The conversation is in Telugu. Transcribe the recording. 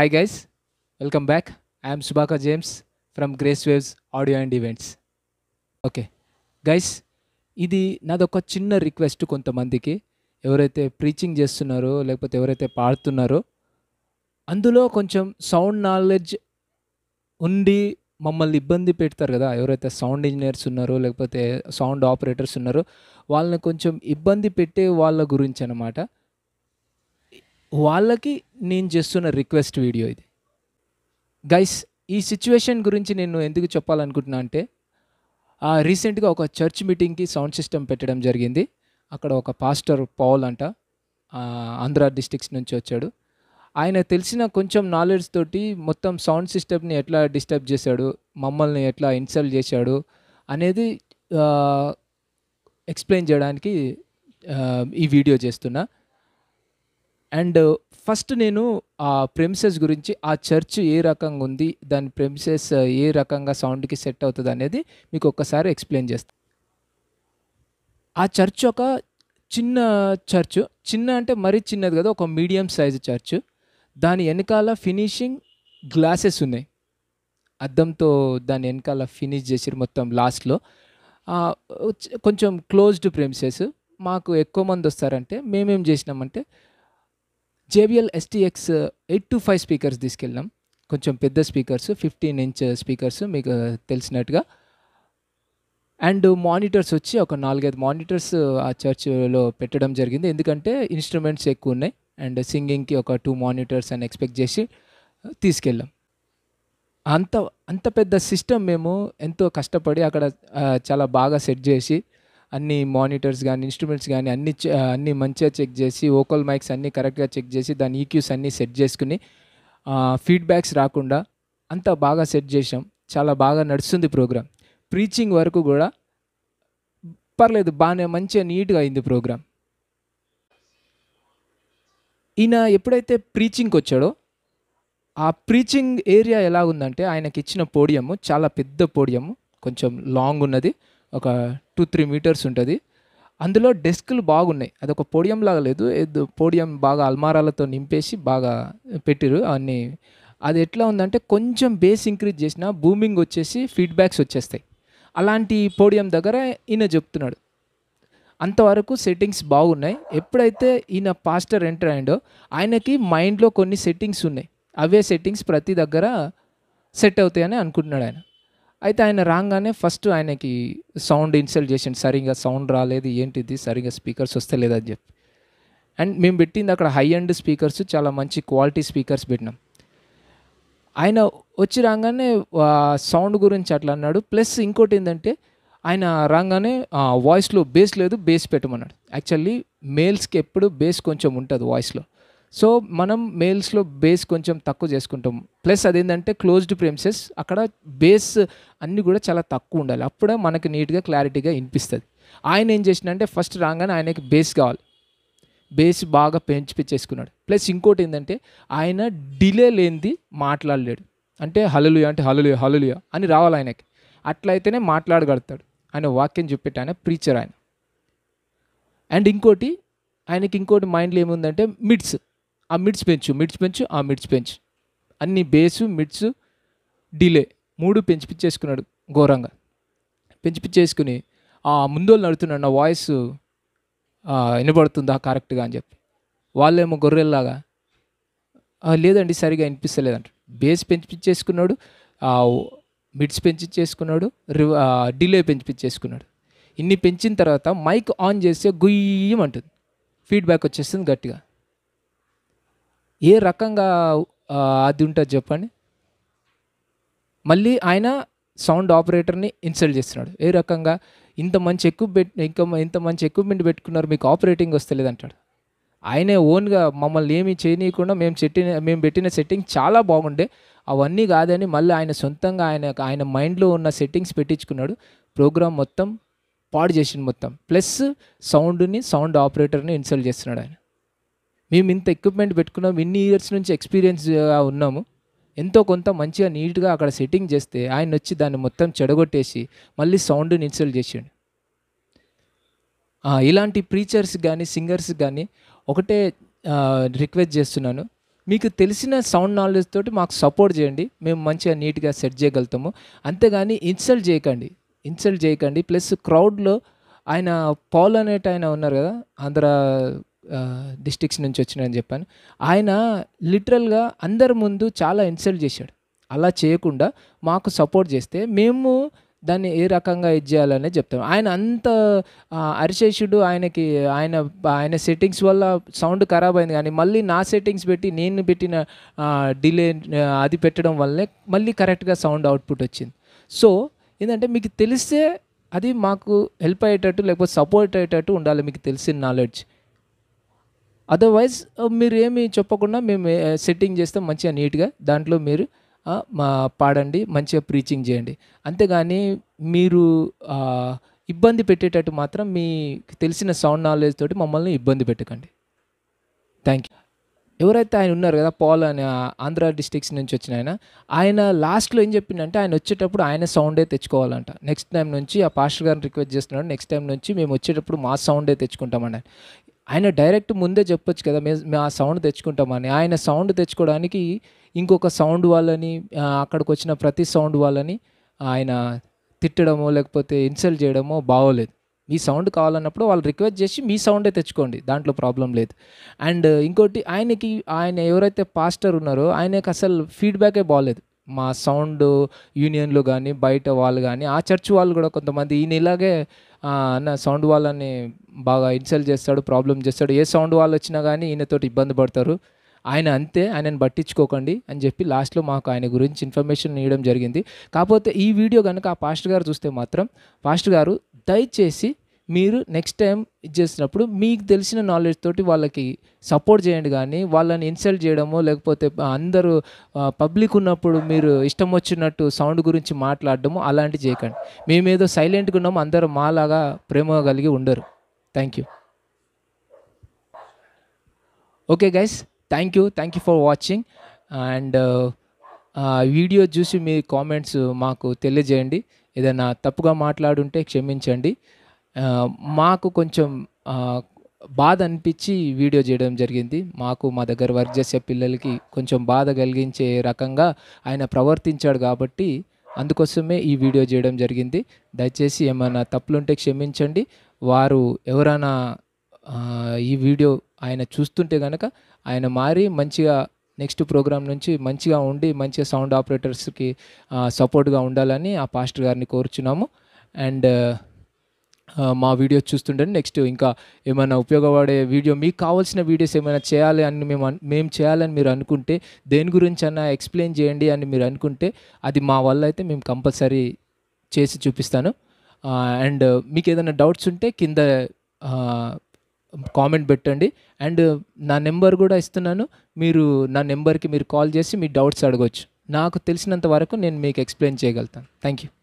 hi guys welcome back I'm Subhaka James from Grace Waves audio and events okay guys ఇది నాదొక చిన్న రిక్వెస్ట్ కొంతమందికి ఎవరైతే ప్రీచింగ్ చేస్తున్నారో లేకపోతే ఎవరైతే పాడుతున్నారో అందులో కొంచెం సౌండ్ నాలెడ్జ్ ఉండి మమ్మల్ని ఇబ్బంది పెడతారు కదా ఎవరైతే సౌండ్ ఇంజనీర్స్ ఉన్నారో లేకపోతే సౌండ్ ఆపరేటర్స్ ఉన్నారో వాళ్ళని కొంచెం ఇబ్బంది పెట్టే వాళ్ళ గురించి అనమాట వాళ్ళకి నేను చేస్తున్న రిక్వెస్ట్ వీడియో ఇది గైస్ ఈ సిచ్యువేషన్ గురించి నేను ఎందుకు చెప్పాలనుకుంటున్నా అంటే రీసెంట్గా ఒక చర్చ్ మీటింగ్కి సౌండ్ సిస్టమ్ పెట్టడం జరిగింది అక్కడ ఒక పాస్టర్ పౌల్ అంట ఆంధ్ర డిస్టిక్స్ నుంచి వచ్చాడు ఆయన తెలిసిన కొంచెం నాలెడ్జ్ తోటి మొత్తం సౌండ్ సిస్టమ్ని ఎట్లా డిస్టర్బ్ చేశాడు మమ్మల్ని ఎట్లా ఇన్సల్ట్ చేశాడు అనేది ఎక్స్ప్లెయిన్ చేయడానికి ఈ వీడియో చేస్తున్నా అండ్ ఫస్ట్ నేను ఆ ప్రెమిసెస్ గురించి ఆ చర్చ్ ఏ రకంగా ఉంది దాని ప్రెమిసెస్ ఏ రకంగా సౌండ్కి సెట్ అవుతుంది అనేది మీకు ఒక్కసారి ఎక్స్ప్లెయిన్ చేస్తాను ఆ చర్చ్ ఒక చిన్న చర్చ్ చిన్న అంటే మరీ చిన్నది కదా ఒక మీడియం సైజు చర్చ్ దాని వెనకాల ఫినిషింగ్ గ్లాసెస్ ఉన్నాయి అద్దంతో దాని వెనకాల ఫినిష్ చేసిరు మొత్తం లాస్ట్లో కొంచెం క్లోజ్డ్ ప్రెమిసెస్ మాకు ఎక్కువ మంది వస్తారంటే మేమేం చేసినామంటే JBL STX eight two five speakers తీసుకెళ్ళాం కొంచెం పెద్ద స్పీకర్స్ ఫిఫ్టీన్ ఇంచ్ స్పీకర్స్ మీకు uh, తెలిసినట్టుగా అండ్ మానిటర్స్ వచ్చి ఒక నాలుగైదు మానిటర్స్ uh, ఆ చర్చ్లో పెట్టడం జరిగింది ఎందుకంటే ఇన్స్ట్రుమెంట్స్ ఎక్కువ ఉన్నాయి అండ్ సింగింగ్కి ఒక టూ మానిటర్స్ అని ఎక్స్పెక్ట్ చేసి uh, తీసుకెళ్ళాం అంత అంత పెద్ద సిస్టమ్ మేము ఎంతో కష్టపడి అక్కడ చాలా బాగా సెట్ చేసి అన్ని మానిటర్స్ కానీ ఇన్స్ట్రుమెంట్స్ కానీ అన్ని అన్ని మంచిగా చెక్ చేసి ఓకల్ మైక్స్ అన్నీ కరెక్ట్గా చెక్ చేసి దాని ఈక్యూస్ అన్నీ సెట్ చేసుకుని ఫీడ్బ్యాక్స్ రాకుండా అంతా బాగా సెట్ చేసాం చాలా బాగా నడుస్తుంది ప్రోగ్రామ్ ప్రీచింగ్ వరకు కూడా పర్లేదు బాగానే మంచిగా నీట్గా అయింది ప్రోగ్రామ్ ఈయన ఎప్పుడైతే ప్రీచింగ్కి వచ్చాడో ఆ ప్రీచింగ్ ఏరియా ఎలా ఉందంటే ఆయనకి ఇచ్చిన పోడియము చాలా పెద్ద పోడియము కొంచెం లాంగ్ ఉన్నది ఒక టూ త్రీ మీటర్స్ ఉంటుంది అందులో డెస్క్లు బాగున్నాయి అదొక పోడియం లాగా లేదు పోడియం బాగా అల్మారాలతో నింపేసి బాగా పెట్టిరు అవన్నీ అది ఎట్లా ఉందంటే కొంచెం బేస్ ఇంక్రీజ్ చేసిన బూమింగ్ వచ్చేసి ఫీడ్బ్యాక్స్ వచ్చేస్తాయి అలాంటి పోడియం దగ్గర ఈయన చెప్తున్నాడు అంతవరకు సెట్టింగ్స్ బాగున్నాయి ఎప్పుడైతే ఈయన పాస్టర్ ఎంటర్ అయ్యిండో ఆయనకి మైండ్లో కొన్ని సెట్టింగ్స్ ఉన్నాయి అవే సెట్టింగ్స్ ప్రతి దగ్గర సెట్ అవుతాయని అనుకుంటున్నాడు ఆయన అయితే ఆయన రాగానే ఫస్ట్ ఆయనకి సౌండ్ ఇన్సల్ట్ చేసిండు సరిగా సౌండ్ రాలేదు ఏంటిది సరిగా స్పీకర్స్ లేదని చెప్పి అండ్ మేము పెట్టింది అక్కడ హై అండ్ స్పీకర్స్ చాలా మంచి క్వాలిటీ స్పీకర్స్ పెట్టినాం ఆయన వచ్చి రాగానే సౌండ్ గురించి అట్లా అన్నాడు ప్లస్ ఇంకోటి ఏంటంటే ఆయన రాగానే వాయిస్లో బేస్ లేదు బేస్ పెట్టమన్నాడు యాక్చువల్లీ మేల్స్కి ఎప్పుడు బేస్ కొంచెం ఉంటుంది వాయిస్లో సో మనం మేల్స్లో బేస్ కొంచెం తక్కువ చేసుకుంటాం ప్లస్ అదేంటంటే క్లోజ్డ్ ప్రెమిసెస్ అక్కడ బేస్ అన్నీ కూడా చాలా తక్కువ ఉండాలి అప్పుడే మనకు నీట్గా క్లారిటీగా వినిపిస్తుంది ఆయన ఏం చేసిందంటే ఫస్ట్ రాగానే ఆయనకి బేస్ కావాలి బేస్ బాగా పెంచి పెంచేసుకున్నాడు ప్లస్ ఇంకోటి ఏంటంటే ఆయన డిలే లేనిది మాట్లాడలేడు అంటే హలలుయ అంటే హలలుయ హలలుయ అని రావాలి ఆయనకి అట్లయితేనే మాట్లాడగలుగుతాడు ఆయన వాక్యం చెప్పేట ఆయన ప్రీచర్ ఆయన అండ్ ఇంకోటి ఆయనకి ఇంకోటి మైండ్లో ఏముందంటే మిడ్స్ ఆ మిడ్స్ పెంచు మిడ్స్ పెంచు ఆ మిడ్స్ పెంచు అన్ని బేసు మిడ్స్ డిలే మూడు పెంచి పిచ్చేసుకున్నాడు ఘోరంగా పెంచి పిచ్చేసుకుని ఆ ముందోళ్ళు నడుతున్నాడు నా వాయిస్ వినబడుతుందా కరెక్ట్గా అని చెప్పి వాళ్ళేమో గొర్రెల్లాగా లేదండి సరిగా వినిపిస్తలేదంట బేస్ పెంచి పిచ్చేసుకున్నాడు మిడ్స్ పెంచి చేసుకున్నాడు రివ డిలే పెంచి పిచ్చేసుకున్నాడు ఇన్ని పెంచిన తర్వాత మైక్ ఆన్ చేస్తే గుయ్యమంటుంది ఫీడ్బ్యాక్ వచ్చేస్తుంది గట్టిగా ఏ రకంగా అది ఉంటుంది చెప్పండి మళ్ళీ ఆయన సౌండ్ ఆపరేటర్ని ఇన్సల్ట్ చేస్తున్నాడు ఏ రకంగా ఇంత మంచి ఎక్విప్మెంట్ ఇంకా ఇంత మంచి ఎక్విప్మెంట్ పెట్టుకున్నారు మీకు ఆపరేటింగ్ వస్తలేదు అంటాడు ఆయనే ఓన్గా మమ్మల్ని ఏమి చేయనీయకుండా మేము సెట్టిన మేము పెట్టిన సెట్టింగ్ చాలా బాగుండే అవన్నీ కాదని మళ్ళీ ఆయన సొంతంగా ఆయన ఆయన మైండ్లో ఉన్న సెట్టింగ్స్ పెట్టించుకున్నాడు ప్రోగ్రామ్ మొత్తం పాడు చేసింది మొత్తం ప్లస్ సౌండ్ని సౌండ్ ఆపరేటర్ని ఇన్సల్ట్ చేస్తున్నాడు ఆయన మేము ఇంత ఎక్విప్మెంట్ పెట్టుకున్నాం ఇన్ని ఇయర్స్ నుంచి ఎక్స్పీరియన్స్గా ఉన్నాము ఎంతో కొంత మంచిగా నీట్గా అక్కడ సెట్టింగ్ చేస్తే ఆయన వచ్చి దాన్ని మొత్తం చెడగొట్టేసి మళ్ళీ సౌండ్ని ఇన్సల్ట్ చేసిండు ఇలాంటి ప్రీచర్స్ కానీ సింగర్స్ కానీ ఒకటే రిక్వెస్ట్ చేస్తున్నాను మీకు తెలిసిన సౌండ్ నాలెడ్జ్ తోటి మాకు సపోర్ట్ చేయండి మేము మంచిగా నీట్గా సెట్ చేయగలుగుతాము అంతేగాని ఇన్సల్ట్ చేయకండి ఇన్సల్ట్ చేయకండి ప్లస్ క్రౌడ్లో ఆయన పాల్ అనేట ఆయన ఉన్నారు కదా ఆంధ్ర డిస్టిక్స్ నుంచి వచ్చినాయని చెప్పాను ఆయన లిటరల్గా అందరి ముందు చాలా ఇన్సల్ట్ చేశాడు అలా చేయకుండా మాకు సపోర్ట్ చేస్తే మేము దాన్ని ఏ రకంగా ఇది చేయాలనే చెప్తాం ఆయన అంత అరిశేషుడు ఆయనకి ఆయన ఆయన సెట్టింగ్స్ వల్ల సౌండ్ ఖరాబ్ అయింది కానీ మళ్ళీ నా సెట్టింగ్స్ పెట్టి నేను పెట్టిన డిలే అది పెట్టడం వల్లే మళ్ళీ కరెక్ట్గా సౌండ్ అవుట్పుట్ వచ్చింది సో ఏంటంటే మీకు తెలిస్తే అది మాకు హెల్ప్ అయ్యేటట్టు లేకపోతే సపోర్ట్ అయ్యేటట్టు ఉండాలి మీకు తెలిసిన నాలెడ్జ్ అదర్వైజ్ మీరు ఏమి చెప్పకుండా మేము సెట్టింగ్ చేస్తే మంచిగా నీట్గా దాంట్లో మీరు మా పాడండి మంచిగా ప్రీచింగ్ చేయండి అంతేగాని మీరు ఇబ్బంది పెట్టేటట్టు మాత్రం మీ తెలిసిన సౌండ్ నాలెడ్జ్ తోటి మమ్మల్ని ఇబ్బంది పెట్టకండి థ్యాంక్ యూ ఎవరైతే ఆయన ఉన్నారు కదా పోల్ అని ఆంధ్ర డిస్ట్రిక్ట్స్ నుంచి వచ్చిన ఆయన ఆయన లాస్ట్లో ఏం చెప్పిందంటే ఆయన వచ్చేటప్పుడు ఆయన సౌండే తెచ్చుకోవాలంట నెక్స్ట్ టైం నుంచి ఆ పాస్టర్ గారిని రిక్వెస్ట్ చేస్తున్నాడు నెక్స్ట్ టైం నుంచి మేము వచ్చేటప్పుడు మా సౌండే తెచ్చుకుంటామని ఆయన డైరెక్ట్ ముందే చెప్పొచ్చు కదా మేము ఆ సౌండ్ తెచ్చుకుంటామని ఆయన సౌండ్ తెచ్చుకోవడానికి ఇంకొక సౌండ్ వాళ్ళని అక్కడికి వచ్చిన ప్రతి సౌండ్ వాళ్ళని ఆయన తిట్టడమో లేకపోతే ఇన్సల్ట్ చేయడమో బాగోలేదు మీ సౌండ్ కావాలన్నప్పుడు వాళ్ళు రిక్వెస్ట్ చేసి మీ సౌండే తెచ్చుకోండి దాంట్లో ప్రాబ్లం లేదు అండ్ uh, ఇంకోటి ఆయనకి ఆయన ఎవరైతే పాస్టర్ ఉన్నారో ఆయనకి అసలు ఫీడ్బ్యాకే బాగోలేదు మా సౌండ్ యూనియన్లు కానీ బయట వాళ్ళు కానీ ఆ చర్చ్ వాళ్ళు కూడా కొంతమంది ఈయన ఇలాగే అన్న సౌండ్ వాళ్ళని బాగా ఇన్సల్ట్ చేస్తాడు ప్రాబ్లం చేస్తాడు ఏ సౌండ్ వాళ్ళు వచ్చినా కానీ ఈయనతో ఇబ్బంది పడతారు ఆయన అంతే ఆయనను పట్టించుకోకండి అని చెప్పి లాస్ట్లో మాకు ఆయన గురించి ఇన్ఫర్మేషన్ ఇవ్వడం జరిగింది కాకపోతే ఈ వీడియో కనుక ఆ పాస్టర్ గారు చూస్తే మాత్రం పాస్టర్ గారు దయచేసి మీరు నెక్స్ట్ టైం ఇది చేసినప్పుడు మీకు తెలిసిన నాలెడ్జ్ తోటి వాళ్ళకి సపోర్ట్ చేయండి కానీ వాళ్ళని ఇన్సల్ట్ చేయడము లేకపోతే అందరూ పబ్లిక్ ఉన్నప్పుడు మీరు ఇష్టం వచ్చినట్టు సౌండ్ గురించి మాట్లాడడము అలాంటివి చేయకండి మేమేదో సైలెంట్గా ఉన్నాము అందరూ మాలాగా ప్రేమ కలిగి ఉండరు thank you okay guys thank you thank you for watching and video చూసి మీ కామెంట్స్ మాకు తెలియజేయండి ఏదైనా తప్పుగా మాట్లాడుంటే క్షమించండి మాకు కొంచెం బాధ అనిపించి వీడియో చేయడం జరిగింది మాకు మా దగ్గర వర్క్ చేసే పిల్లలకి కొంచెం బాధ కలిగించే రకంగా ఆయన ప్రవర్తించాడు కాబట్టి అందుకోసమే ఈ వీడియో చేయడం జరిగింది దయచేసి ఏమైనా తప్పులుంటే క్షమించండి వారు ఎవరైనా ఈ వీడియో ఆయన చూస్తుంటే కనుక ఆయన మారి మంచిగా నెక్స్ట్ ప్రోగ్రామ్ నుంచి మంచిగా ఉండి మంచిగా సౌండ్ ఆపరేటర్స్కి సపోర్ట్గా ఉండాలని ఆ పాస్టర్ గారిని కోరుచున్నాము అండ్ మా వీడియోస్ చూస్తుండండి నెక్స్ట్ ఇంకా ఏమైనా ఉపయోగపడే వీడియో మీకు కావాల్సిన వీడియోస్ ఏమైనా చేయాలి అని మేము మేము చేయాలని మీరు అనుకుంటే దేని గురించి అన్నా ఎక్స్ప్లెయిన్ చేయండి అని మీరు అనుకుంటే అది మా వల్ల అయితే మేము కంపల్సరీ చేసి చూపిస్తాను అండ్ మీకు ఏదైనా డౌట్స్ ఉంటే కింద కామెంట్ పెట్టండి అండ్ నా నెంబర్ కూడా ఇస్తున్నాను మీరు నా నెంబర్కి మీరు కాల్ చేసి మీ డౌట్స్ అడగవచ్చు నాకు తెలిసినంత వరకు నేను మీకు ఎక్స్ప్లెయిన్ చేయగలుగుతాను థ్యాంక్ యూ